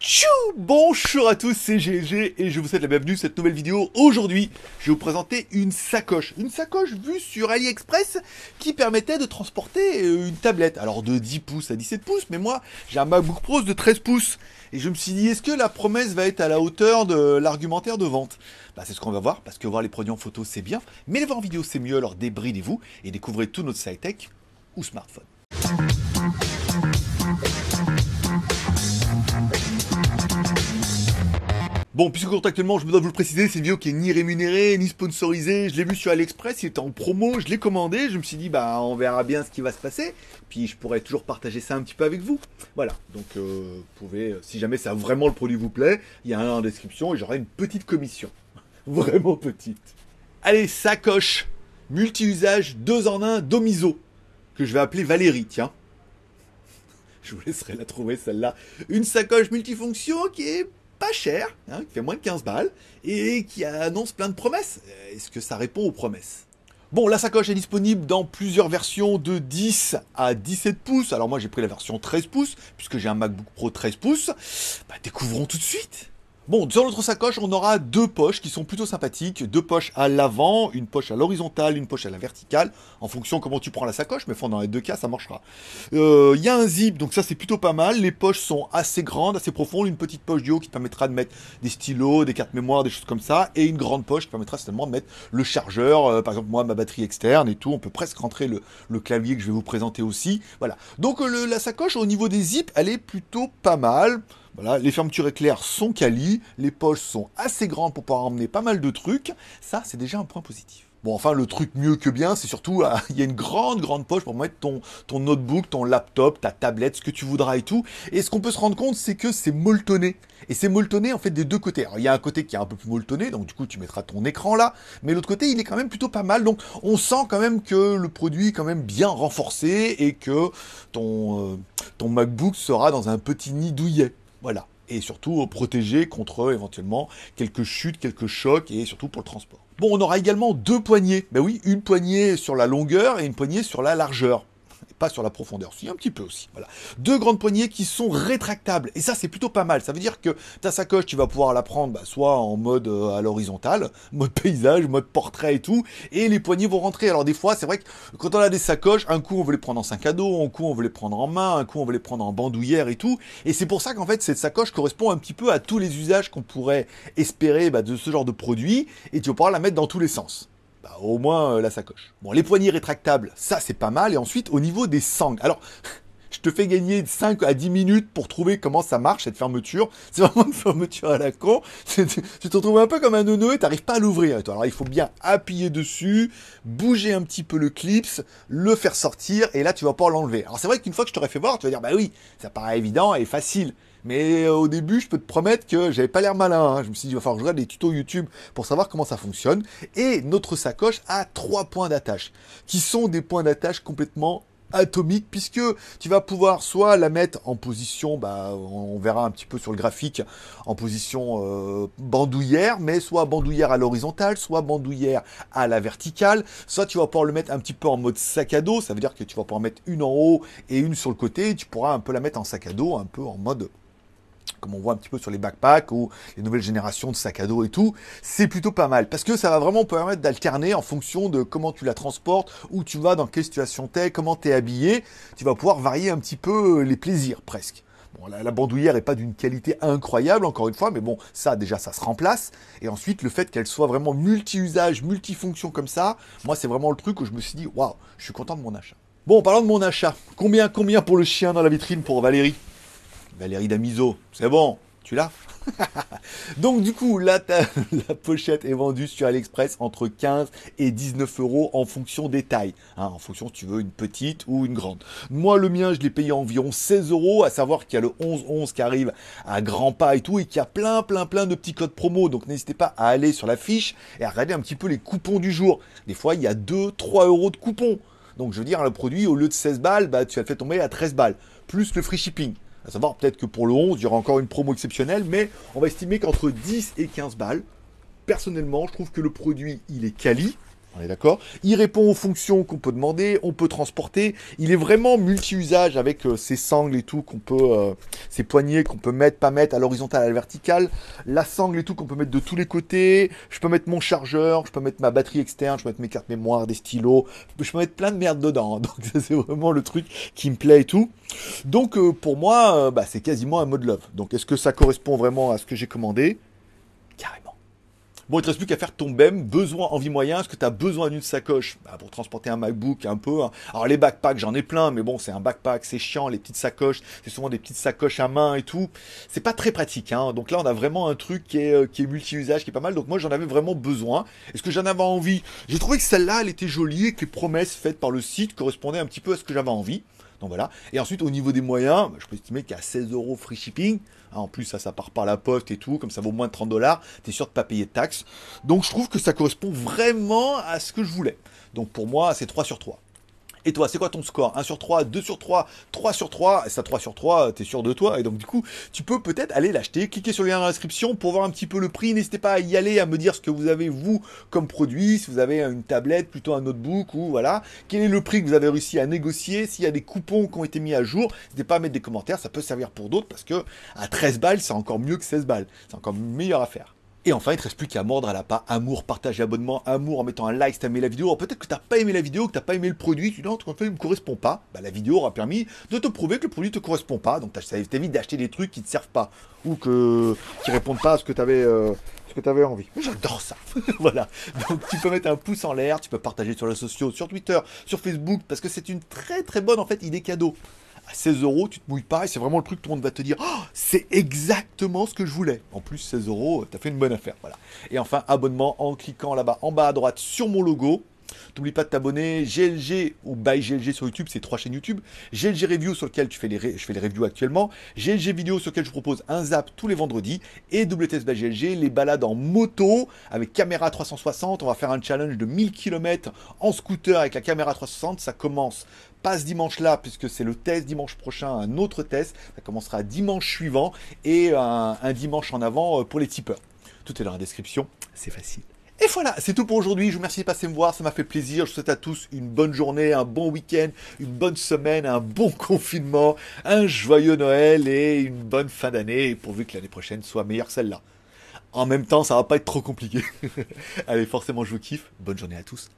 Tchou Bonjour à tous, c'est GG et je vous souhaite la bienvenue dans cette nouvelle vidéo. Aujourd'hui, je vais vous présenter une sacoche. Une sacoche vue sur AliExpress qui permettait de transporter euh, une tablette. Alors de 10 pouces à 17 pouces, mais moi j'ai un MacBook Pro de 13 pouces. Et je me suis dit, est-ce que la promesse va être à la hauteur de l'argumentaire de vente bah, C'est ce qu'on va voir, parce que voir les produits en photo c'est bien, mais les voir en vidéo c'est mieux, alors débridez-vous et découvrez tout notre site tech ou smartphone. Bon, puisque contactuellement, je me dois vous le préciser, c'est une vidéo qui est ni rémunérée, ni sponsorisée. Je l'ai vu sur AliExpress, il était en promo, je l'ai commandé. Je me suis dit, bah, on verra bien ce qui va se passer. Puis je pourrais toujours partager ça un petit peu avec vous. Voilà. Donc, euh, pouvez, euh, si jamais ça vraiment le produit vous plaît, il y a un lien en description et j'aurai une petite commission. vraiment petite. Allez, sacoche multi-usage 2 en un Domiso que je vais appeler Valérie, tiens. Je vous laisserai la trouver celle-là. Une sacoche multifonction qui est pas cher, hein, qui fait moins de 15 balles, et qui annonce plein de promesses. Euh, est-ce que ça répond aux promesses Bon, la sacoche est disponible dans plusieurs versions de 10 à 17 pouces. Alors moi j'ai pris la version 13 pouces, puisque j'ai un MacBook Pro 13 pouces. Bah, découvrons tout de suite Bon, dans notre sacoche, on aura deux poches qui sont plutôt sympathiques. Deux poches à l'avant, une poche à l'horizontale, une poche à la verticale, en fonction comment tu prends la sacoche, mais enfin, dans les deux cas, ça marchera. Il euh, y a un zip, donc ça c'est plutôt pas mal. Les poches sont assez grandes, assez profondes. Une petite poche du haut qui te permettra de mettre des stylos, des cartes mémoire, des choses comme ça. Et une grande poche qui permettra seulement de mettre le chargeur, euh, par exemple moi, ma batterie externe et tout. On peut presque rentrer le, clavier que je vais vous présenter aussi. Voilà. Donc euh, la sacoche, au niveau des zips, elle est plutôt pas mal. Voilà, les fermetures éclair sont quali, les poches sont assez grandes pour pouvoir emmener pas mal de trucs. Ça, c'est déjà un point positif. Bon, enfin, le truc mieux que bien, c'est surtout, ah, il y a une grande, grande poche pour mettre ton, ton notebook, ton laptop, ta tablette, ce que tu voudras et tout. Et ce qu'on peut se rendre compte, c'est que c'est molletonné. Et c'est molletonné, en fait, des deux côtés. Alors, il y a un côté qui est un peu plus molletonné, donc du coup, tu mettras ton écran là. Mais l'autre côté, il est quand même plutôt pas mal. Donc, on sent quand même que le produit est quand même bien renforcé et que ton, euh, ton MacBook sera dans un petit nid douillet. Voilà. Et surtout euh, protéger contre euh, éventuellement quelques chutes, quelques chocs et surtout pour le transport. Bon, on aura également deux poignées. Ben oui, une poignée sur la longueur et une poignée sur la largeur pas sur la profondeur, si un petit peu aussi. Voilà. Deux grandes poignées qui sont rétractables et ça c'est plutôt pas mal. Ça veut dire que ta sacoche, tu vas pouvoir la prendre bah, soit en mode euh, à l'horizontale, mode paysage, mode portrait et tout, et les poignées vont rentrer. Alors des fois, c'est vrai que quand on a des sacoches, un coup on veut les prendre en sac à dos, un coup on veut les prendre en main, un coup on veut les prendre en bandoulière et tout. Et c'est pour ça qu'en fait cette sacoche correspond un petit peu à tous les usages qu'on pourrait espérer bah, de ce genre de produit et tu vas pouvoir la mettre dans tous les sens bah, au moins euh, la sacoche. Bon, les poignées rétractables, ça c'est pas mal. Et ensuite, au niveau des sangles. Alors, je te fais gagner 5 à 10 minutes pour trouver comment ça marche cette fermeture. C'est vraiment une fermeture à la con. Tu te retrouves un peu comme un nono et t'arrives pas à l'ouvrir. Alors il faut bien appuyer dessus, bouger un petit peu le clips, le faire sortir et là tu vas pas l'enlever. Alors c'est vrai qu'une fois que je t'aurais fait voir, tu vas dire bah oui, ça paraît évident et facile. Mais euh, au début, je peux te promettre que j'avais pas l'air malin. Hein. Je me suis dit, il va falloir que je regarde des tutos YouTube pour savoir comment ça fonctionne. Et notre sacoche a trois points d'attache, qui sont des points d'attache complètement atomiques puisque tu vas pouvoir soit la mettre en position, bah, on verra un petit peu sur le graphique, en position euh, bandoulière, mais soit bandoulière à l'horizontale, soit bandoulière à la verticale, soit tu vas pouvoir le mettre un petit peu en mode sac à dos, ça veut dire que tu vas pouvoir mettre une en haut et une sur le côté, tu pourras un peu la mettre en sac à dos, un peu en mode comme on voit un petit peu sur les backpacks ou les nouvelles générations de sacs à dos et tout, c'est plutôt pas mal parce que ça va vraiment permettre d'alterner en fonction de comment tu la transportes, où tu vas, dans quelle situation es, comment tu es habillé. Tu vas pouvoir varier un petit peu les plaisirs presque. Bon, la, bandoulière n'est pas d'une qualité incroyable, encore une fois, mais bon, ça déjà, ça se remplace. Et ensuite, le fait qu'elle soit vraiment multi-usage, multifonction comme ça, moi, c'est vraiment le truc où je me suis dit, waouh, je suis content de mon achat. Bon, parlant de mon achat, combien, combien pour le chien dans la vitrine pour Valérie Valérie Damiso, c'est bon, tu l'as Donc du coup, là, la pochette est vendue sur AliExpress entre 15 et 19 euros en fonction des tailles. Hein, en fonction si tu veux une petite ou une grande. Moi, le mien, je l'ai payé environ 16 euros, à savoir qu'il y a le 11-11 qui arrive à grands pas et tout, et qu'il y a plein, plein, plein de petits codes promo. Donc n'hésitez pas à aller sur la fiche et à regarder un petit peu les coupons du jour. Des fois, il y a 2-3 euros de coupons. Donc je veux dire, le produit, au lieu de 16 balles, bah, tu as fait tomber à 13 balles, plus le free shipping. À savoir, peut-être que pour le 11, il y aura encore une promo exceptionnelle, mais on va estimer qu'entre 10 et 15 balles, personnellement, je trouve que le produit, il est quali. On est d'accord Il répond aux fonctions qu'on peut demander, on peut transporter. Il est vraiment multi-usage avec euh, ses sangles et tout qu'on peut, euh, ses poignées qu'on peut mettre, pas mettre à l'horizontale, à la verticale, la sangle et tout qu'on peut mettre de tous les côtés. Je peux mettre mon chargeur, je peux mettre ma batterie externe, je peux mettre mes cartes mémoire, des stylos, je peux mettre plein de merde dedans. Hein. Donc c'est vraiment le truc qui me plaît et tout. Donc euh, pour moi, bah, c'est quasiment un mode love. Donc est-ce que ça correspond vraiment à ce que j'ai commandé Bon, il te reste plus qu'à faire ton BEM, besoin, vie moyen. Est-ce que tu as besoin d'une sacoche bah, Pour transporter un MacBook un peu. Hein. Alors les backpacks, j'en ai plein, mais bon, c'est un backpack, c'est chiant, les petites sacoches, c'est souvent des petites sacoches à main et tout. C'est pas très pratique. Hein. Donc là, on a vraiment un truc qui est, euh, qui est multi-usage, qui est pas mal. Donc moi, j'en avais vraiment besoin. Est-ce que j'en avais envie J'ai trouvé que celle-là, elle était jolie et que les promesses faites par le site correspondaient un petit peu à ce que j'avais envie voilà. Et ensuite, au niveau des moyens, je peux estimer qu'à 16 euros free shipping, hein, en plus, ça, ça part par la poste et tout, comme ça vaut moins de 30 dollars, es sûr de pas payer de taxes. Donc je trouve que ça correspond vraiment à ce que je voulais. Donc pour moi, c'est 3 sur 3. Et toi, c'est quoi ton score 1 sur 3, 2 sur 3, 3 sur 3, et ça 3 sur 3, t'es sûr de toi, et donc du coup, tu peux peut-être aller l'acheter, cliquer sur le lien dans description pour voir un petit peu le prix, n'hésitez pas à y aller, à me dire ce que vous avez vous comme produit, si vous avez une tablette, plutôt un notebook, ou voilà, quel est le prix que vous avez réussi à négocier, s'il y a des coupons qui ont été mis à jour, n'hésitez pas à mettre des commentaires, ça peut servir pour d'autres, parce que à 13 balles, c'est encore mieux que 16 balles, c'est encore meilleur à faire. Et enfin, il te reste plus qu'à mordre à la pas amour, partage, abonnement, amour en mettant un like si t'as aimé la vidéo. peut-être que t'as pas aimé la vidéo, que t'as pas aimé le produit, tu dis non, en fait, il me correspond pas. Bah, la vidéo aura permis de te prouver que le produit te correspond pas. Donc ça évité d'acheter des trucs qui ne te servent pas ou que qui répondent pas à ce que t'avais avais euh, ce que envie. J'adore ça. voilà. Donc tu peux mettre un pouce en l'air, tu peux partager sur les sociaux, sur Twitter, sur Facebook, parce que c'est une très très bonne en fait idée cadeau. 16 euros, tu te mouilles pas et c'est vraiment le truc que tout le monde va te dire oh, c'est exactement ce que je voulais. En plus, 16 euros, t'as fait une bonne affaire. Voilà. Et enfin, abonnement en cliquant là-bas en bas à droite sur mon logo N'oublie pas de t'abonner. GLG ou by GLG sur YouTube, c'est trois chaînes YouTube. GLG Review sur lequel tu fais les je fais les reviews actuellement. GLG Vidéo sur lequel je propose un zap tous les vendredis. Et WTS by GLG, les balades en moto avec caméra 360. On va faire un challenge de 1000 km en scooter avec la caméra 360. Ça commence pas ce dimanche-là, puisque c'est le test dimanche prochain, un autre test. Ça commencera dimanche suivant et un dimanche en avant euh, pour les tipeurs. Tout est dans la description, c'est facile. Et voilà, c'est tout pour aujourd'hui. Je vous remercie de passer me voir, ça m'a fait plaisir. Je souhaite à tous une bonne journée, un bon week-end, une bonne semaine, un bon confinement, un joyeux Noël et une bonne fin d'année, pourvu que l'année prochaine soit meilleure que celle-là. En même temps, ça va pas être trop compliqué. Allez, forcément, je vous kiffe. Bonne journée à tous.